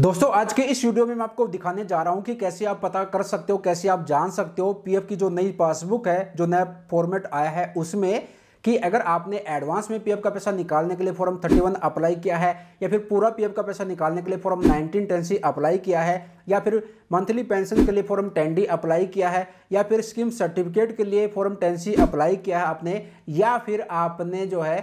दोस्तों आज के इस वीडियो में मैं आपको दिखाने जा रहा हूं कि कैसे आप पता कर सकते हो कैसे आप जान सकते हो पीएफ की जो नई पासबुक है जो नया फॉर्मेट आया है उसमें कि अगर आपने एडवांस में पीएफ का पैसा निकालने के लिए फॉर्म 31 अप्लाई किया है या फिर पूरा पीएफ का पैसा निकालने के लिए फॉर्म नाइनटीन टेन अप्लाई किया है या फिर मंथली पेंशन के लिए फॉर्म टेन डी अप्लाई किया है या फिर स्कीम सर्टिफिकेट के लिए फॉर्म टेन सी अप्लाई किया है आपने या फिर आपने जो है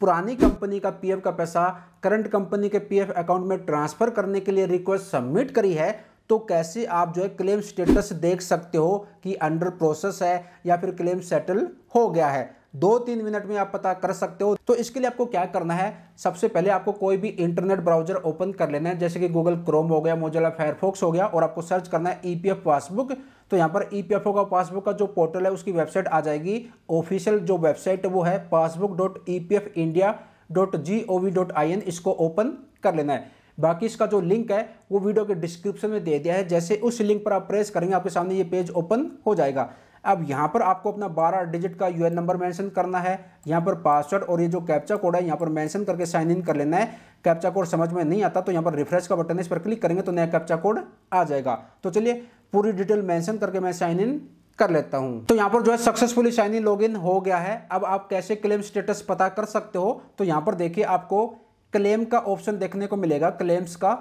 पुरानी कंपनी का पीएफ का पैसा करंट कंपनी के पीएफ अकाउंट में ट्रांसफर करने के लिए रिक्वेस्ट सबमिट करी है तो कैसे आप जो है क्लेम स्टेटस देख सकते हो कि अंडर प्रोसेस है या फिर क्लेम सेटल हो गया है दो तीन मिनट में आप पता कर सकते हो तो इसके लिए आपको क्या करना है सबसे पहले आपको कोई भी इंटरनेट ब्राउजर ओपन कर लेना है जैसे कि गूगल क्रोम हो गया मोजला फायरफॉक्स हो गया और आपको सर्च करना है ई e पासबुक तो यहाँ पर ई e का पासबुक का जो पोर्टल है उसकी वेबसाइट आ जाएगी ऑफिशियल जो वेबसाइट वो है passbook dot India dot G O V dot I N इसको ओपन कर लेना है बाकी इसका जो लिंक है वो वीडियो के डिस्क्रिप्शन में दे दिया है जैसे उस लिंक पर आप प्रेस करेंगे आपके सामने ये पेज ओपन हो जाएगा अब यहाँ पर आपको अपना 12 डिजिट का यूएन नंबर मेंशन करना है यहाँ पर पासवर्ड और ये जो कैप्चा कोड है यहाँ पर मेंशन करके साइन इन कर लेना है कैप्चा कोड समझ में नहीं आता तो यहाँ पर रिफ्रेश का बटन है इस पर क्लिक करेंगे तो नया कैप्चा कोड आ जाएगा तो चलिए पूरी डिटेल मेंशन करके मैं साइन इन कर लेता हूं तो यहां पर जो है successfully sign in log in हो गया है अब आप कैसे क्लेम स्टेटस पता कर सकते हो तो यहां पर देखिए आपको क्लेम का ऑप्शन देखने को मिलेगा क्लेम्स का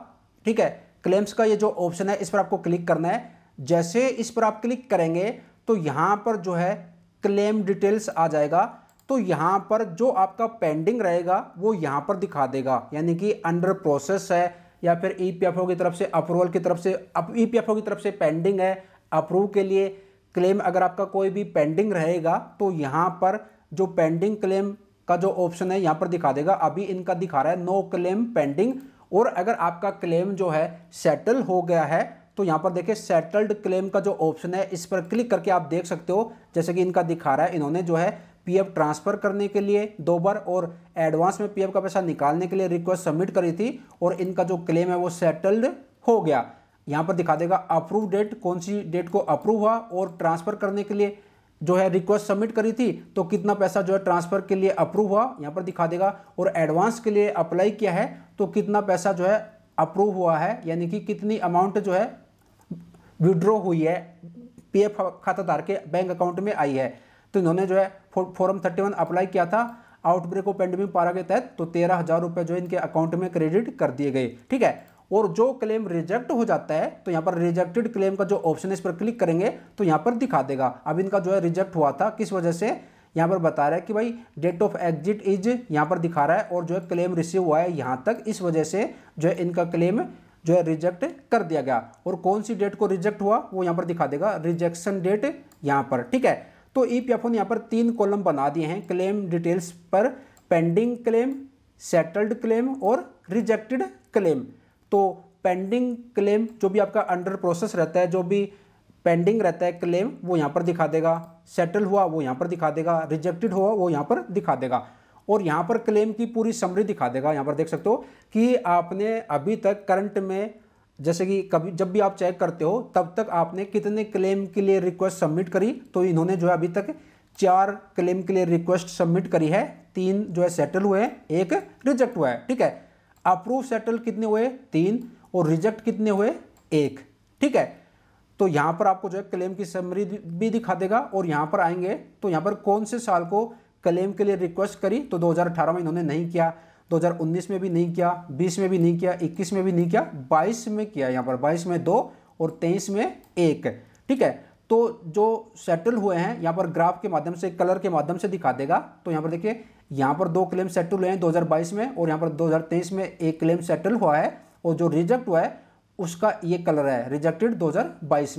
ठीक है क्लेम्स का ये जो ऑप्शन है इस पर आपको क्लिक करना है जैसे इस पर आप क्लिक करेंगे तो यहां पर जो है क्लेम डिटेल्स आ जाएगा तो यहां पर जो आपका पेंडिंग रहेगा वो यहां पर दिखा देगा यानी कि अंडर प्रोसेस है या फिर ई पी एफ ओ की तरफ से अप्रूवल की तरफ से ई एफ ओ की तरफ से पेंडिंग है अप्रूव के लिए क्लेम अगर आपका कोई भी पेंडिंग रहेगा तो यहाँ पर जो पेंडिंग क्लेम का जो ऑप्शन है यहाँ पर दिखा देगा अभी इनका दिखा रहा है नो क्लेम पेंडिंग और अगर आपका क्लेम जो है सेटल हो गया है तो यहाँ पर देखिए सेटल्ड क्लेम का जो ऑप्शन है इस पर क्लिक करके आप देख सकते हो जैसे कि इनका दिखा रहा है इन्होंने जो है पीएफ ट्रांसफ़र करने के लिए दो बार और एडवांस में पीएफ का पैसा निकालने के लिए रिक्वेस्ट सबमिट करी थी और इनका जो क्लेम है वो सेटल्ड हो गया यहाँ पर दिखा देगा अप्रूव डेट कौन सी डेट को अप्रूव हुआ और ट्रांसफ़र करने के लिए जो है रिक्वेस्ट सबमिट करी थी तो कितना पैसा जो है ट्रांसफ़र के लिए अप्रूव हुआ यहाँ पर दिखा देगा और एडवांस के लिए अप्लाई किया है तो कितना पैसा जो है अप्रूव हुआ है यानी कि कितनी अमाउंट जो है विड्रॉ हुई है पीएफ खाताधार के बैंक अकाउंट में आई है तो इन्होंने जो है फॉर्म थर्टी वन अप्लाई किया था आउटब्रेक ऑफ पेंडेमिक पारा के तहत तो तेरह हज़ार रुपये जो इनके अकाउंट में क्रेडिट कर दिए गए ठीक है और जो क्लेम रिजेक्ट हो जाता है तो यहाँ पर रिजेक्टेड क्लेम का जो ऑप्शन है इस पर क्लिक करेंगे तो यहाँ पर दिखा देगा अब इनका जो है रिजेक्ट हुआ था किस वजह से यहाँ पर बता रहा है कि भाई डेट ऑफ एग्जिट इज यहाँ पर दिखा रहा है और जो है क्लेम रिसीव हुआ है यहाँ तक इस वजह से जो है इनका क्लेम जो है रिजेक्ट कर दिया गया और कौन सी डेट को रिजेक्ट हुआ वो यहाँ पर दिखा देगा रिजेक्शन डेट यहाँ पर ठीक है तो ई पी एफ ओ ने यहाँ पर तीन कॉलम बना दिए हैं क्लेम डिटेल्स पर पेंडिंग क्लेम सेटल्ड क्लेम और रिजेक्टेड क्लेम तो पेंडिंग क्लेम जो भी आपका अंडर प्रोसेस रहता है जो भी पेंडिंग रहता है क्लेम वो यहाँ पर दिखा देगा सेटल हुआ वो यहाँ पर दिखा देगा रिजेक्टेड हुआ वो यहाँ पर दिखा देगा और यहाँ पर क्लेम की पूरी समरी दिखा देगा यहाँ पर देख सकते हो कि आपने अभी तक करंट में जैसे कि कभी जब भी आप चेक करते हो तब तक आपने कितने क्लेम के लिए रिक्वेस्ट सबमिट करी तो इन्होंने जो है अभी तक चार क्लेम के लिए रिक्वेस्ट सबमिट करी है तीन जो है सेटल हुए हैं एक रिजेक्ट हुआ है ठीक है अप्रूव सेटल कितने हुए तीन और रिजेक्ट कितने हुए एक ठीक है तो यहाँ पर आपको जो है क्लेम की समरी भी दिखा देगा और यहाँ पर आएंगे तो यहाँ पर कौन से साल को क्लेम के लिए रिक्वेस्ट करी तो 2018 में इन्होंने नहीं किया 2019 में भी नहीं किया 20 में भी नहीं किया 21 में भी नहीं किया 22 में किया यहाँ पर 22 में दो और 23 में एक ठीक है तो जो सेटल हुए हैं यहाँ पर ग्राफ के माध्यम से कलर के माध्यम से दिखा देगा तो यहाँ पर देखिए यहाँ पर दो क्लेम सेटल हुए हैं 2022 में और यहाँ पर 2023 में एक क्लेम सेटल हुआ है और जो रिजेक्ट हुआ है उसका ये कलर है रिजेक्टेड दो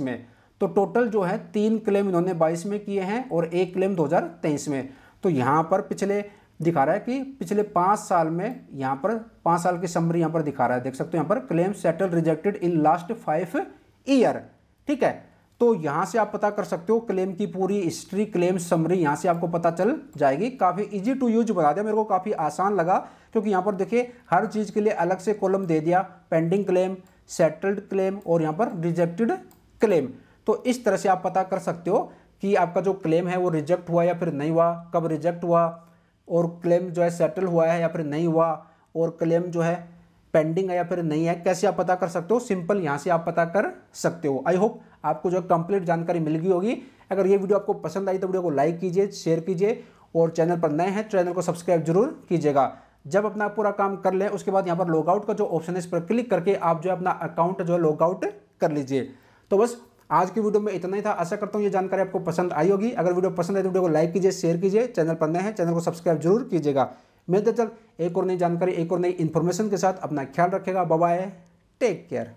में तो टोटल जो है तीन क्लेम इन्होंने 22 में किए हैं और एक क्लेम 2023 में तो यहाँ पर पिछले दिखा रहा है कि पिछले पाँच साल में यहाँ पर पाँच साल की समरी यहाँ पर दिखा रहा है देख सकते हो यहाँ पर claim settle rejected in last five year ठीक है तो यहाँ से आप पता कर सकते हो क्लेम की पूरी हिस्ट्री क्लेम समरी यहाँ से आपको पता चल जाएगी काफ़ी इजी टू यूज बता दिया मेरे को काफ़ी आसान लगा क्योंकि यहाँ पर देखिए हर चीज़ के लिए अलग से कॉलम दे दिया पेंडिंग क्लेम सेटल्ड क्लेम और यहाँ पर रिजेक्टेड क्लेम तो इस तरह से आप पता कर सकते हो कि आपका जो क्लेम है वो रिजेक्ट हुआ या फिर नहीं हुआ कब रिजेक्ट हुआ और क्लेम जो है सेटल हुआ है या फिर नहीं हुआ और क्लेम जो है पेंडिंग है या फिर नहीं है कैसे आप पता कर सकते हो सिंपल यहाँ से आप पता कर सकते हो आई होप आपको जो है कंप्लीट जानकारी मिल गई होगी अगर ये वीडियो आपको पसंद आई तो वीडियो को लाइक कीजिए शेयर कीजिए और चैनल पर नए हैं चैनल को सब्सक्राइब जरूर कीजिएगा जब अपना पूरा काम कर लें उसके बाद यहाँ पर लॉगआउट का जो ऑप्शन है इस पर क्लिक करके आप जो है अपना अकाउंट जो है लॉगआउट कर लीजिए तो बस आज की वीडियो में इतना ही था आशा करता हूँ ये जानकारी आपको पसंद आई होगी अगर वीडियो पसंद आए तो वीडियो को लाइक कीजिए शेयर कीजिए चैनल पर नए हैं चैनल को सब्सक्राइब जरूर कीजिएगा मिलते चल एक और नई जानकारी एक और नई इन्फॉर्मेशन के साथ अपना ख्याल रखेगा बाय टेक केयर